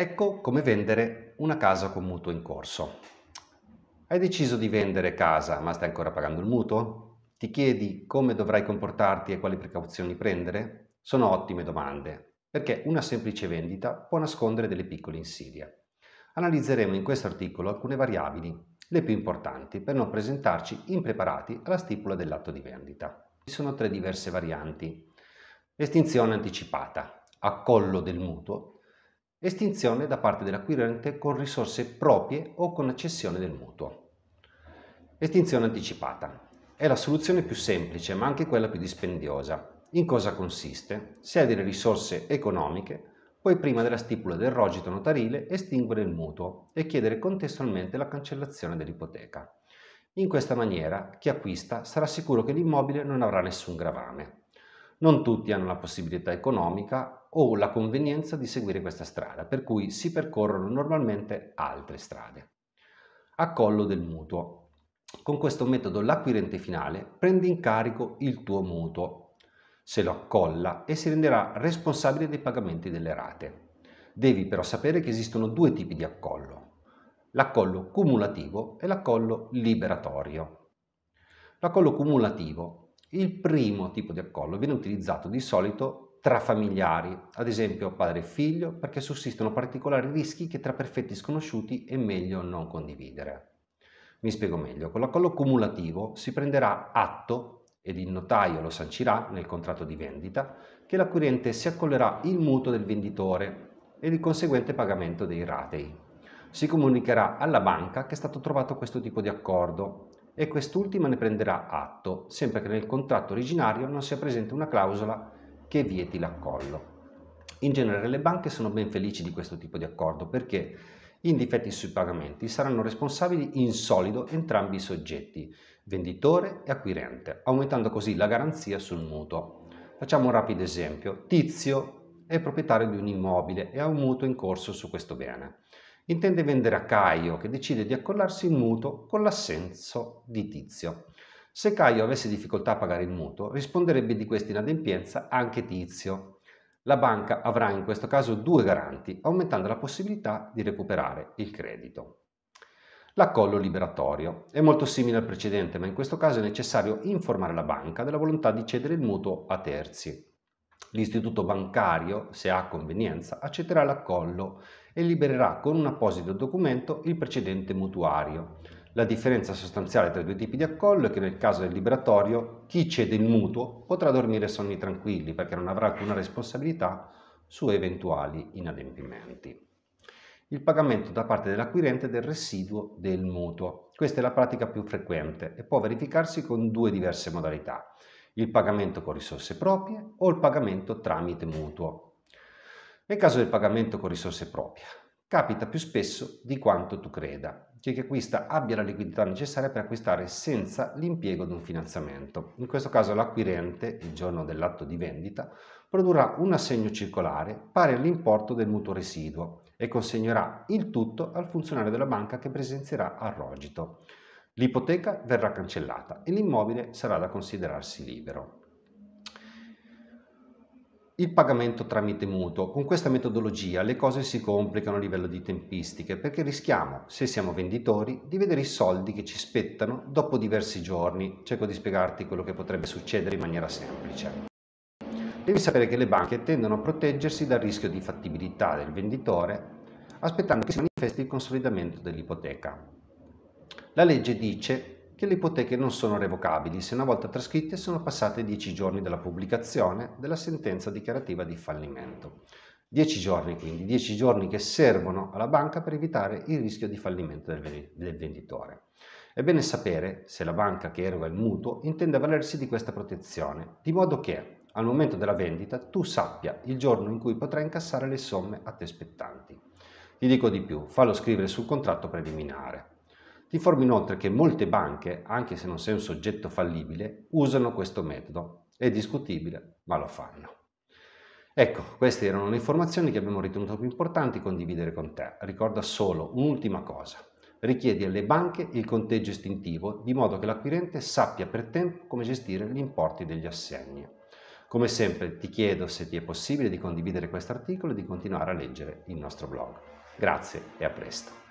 Ecco come vendere una casa con mutuo in corso. Hai deciso di vendere casa ma stai ancora pagando il mutuo? Ti chiedi come dovrai comportarti e quali precauzioni prendere? Sono ottime domande, perché una semplice vendita può nascondere delle piccole insidie. Analizzeremo in questo articolo alcune variabili, le più importanti, per non presentarci impreparati alla stipula dell'atto di vendita. Ci sono tre diverse varianti. Estinzione anticipata, accollo del mutuo estinzione da parte dell'acquirente con risorse proprie o con accessione del mutuo. Estinzione anticipata. È la soluzione più semplice ma anche quella più dispendiosa. In cosa consiste? Se hai delle risorse economiche, puoi prima della stipula del rogito notarile estinguere il mutuo e chiedere contestualmente la cancellazione dell'ipoteca. In questa maniera chi acquista sarà sicuro che l'immobile non avrà nessun gravame. Non tutti hanno la possibilità economica o la convenienza di seguire questa strada, per cui si percorrono normalmente altre strade. A collo del mutuo. Con questo metodo l'acquirente finale prende in carico il tuo mutuo, se lo accolla e si renderà responsabile dei pagamenti delle rate. Devi però sapere che esistono due tipi di accollo, l'accollo cumulativo e l'accollo liberatorio. L'accollo cumulativo il primo tipo di accollo viene utilizzato di solito tra familiari, ad esempio padre e figlio, perché sussistono particolari rischi che tra perfetti sconosciuti è meglio non condividere. Mi spiego meglio, con l'accollo cumulativo si prenderà atto, ed il notaio lo sancirà nel contratto di vendita, che l'acquirente si accollerà il mutuo del venditore ed il conseguente pagamento dei ratei. Si comunicherà alla banca che è stato trovato questo tipo di accordo e quest'ultima ne prenderà atto, sempre che nel contratto originario non sia presente una clausola che vieti l'accollo. In genere le banche sono ben felici di questo tipo di accordo perché in difetti sui pagamenti saranno responsabili in solido entrambi i soggetti, venditore e acquirente, aumentando così la garanzia sul mutuo. Facciamo un rapido esempio. Tizio è proprietario di un immobile e ha un mutuo in corso su questo bene intende vendere a Caio, che decide di accollarsi il mutuo con l'assenso di Tizio. Se Caio avesse difficoltà a pagare il mutuo, risponderebbe di questa inadempienza anche Tizio. La banca avrà in questo caso due garanti, aumentando la possibilità di recuperare il credito. L'accollo liberatorio è molto simile al precedente, ma in questo caso è necessario informare la banca della volontà di cedere il mutuo a terzi. L'istituto bancario, se ha convenienza, accetterà l'accollo e libererà con un apposito documento il precedente mutuario. La differenza sostanziale tra i due tipi di accollo è che nel caso del liberatorio chi cede il mutuo potrà dormire sonni tranquilli perché non avrà alcuna responsabilità su eventuali inadempimenti. Il pagamento da parte dell'acquirente del residuo del mutuo. Questa è la pratica più frequente e può verificarsi con due diverse modalità il pagamento con risorse proprie o il pagamento tramite mutuo. Nel caso del pagamento con risorse proprie, capita più spesso di quanto tu creda, che chi acquista abbia la liquidità necessaria per acquistare senza l'impiego di un finanziamento. In questo caso l'acquirente, il giorno dell'atto di vendita, produrrà un assegno circolare pari all'importo del mutuo residuo e consegnerà il tutto al funzionario della banca che presenzierà al rogito. L'ipoteca verrà cancellata e l'immobile sarà da considerarsi libero. Il pagamento tramite mutuo. Con questa metodologia le cose si complicano a livello di tempistiche perché rischiamo, se siamo venditori, di vedere i soldi che ci spettano dopo diversi giorni. Cerco di spiegarti quello che potrebbe succedere in maniera semplice. Devi sapere che le banche tendono a proteggersi dal rischio di fattibilità del venditore aspettando che si manifesti il consolidamento dell'ipoteca. La legge dice che le ipoteche non sono revocabili se una volta trascritte sono passate 10 giorni dalla pubblicazione della sentenza dichiarativa di fallimento. 10 giorni quindi, 10 giorni che servono alla banca per evitare il rischio di fallimento del venditore. È bene sapere se la banca che eroga il mutuo intende avvalersi di questa protezione, di modo che al momento della vendita tu sappia il giorno in cui potrai incassare le somme a te spettanti. Ti dico di più, fallo scrivere sul contratto preliminare. Ti informo inoltre che molte banche, anche se non sei un soggetto fallibile, usano questo metodo. È discutibile, ma lo fanno. Ecco, queste erano le informazioni che abbiamo ritenuto più importanti condividere con te. Ricorda solo un'ultima cosa. Richiedi alle banche il conteggio istintivo di modo che l'acquirente sappia per tempo come gestire gli importi degli assegni. Come sempre ti chiedo se ti è possibile di condividere questo articolo e di continuare a leggere il nostro blog. Grazie e a presto.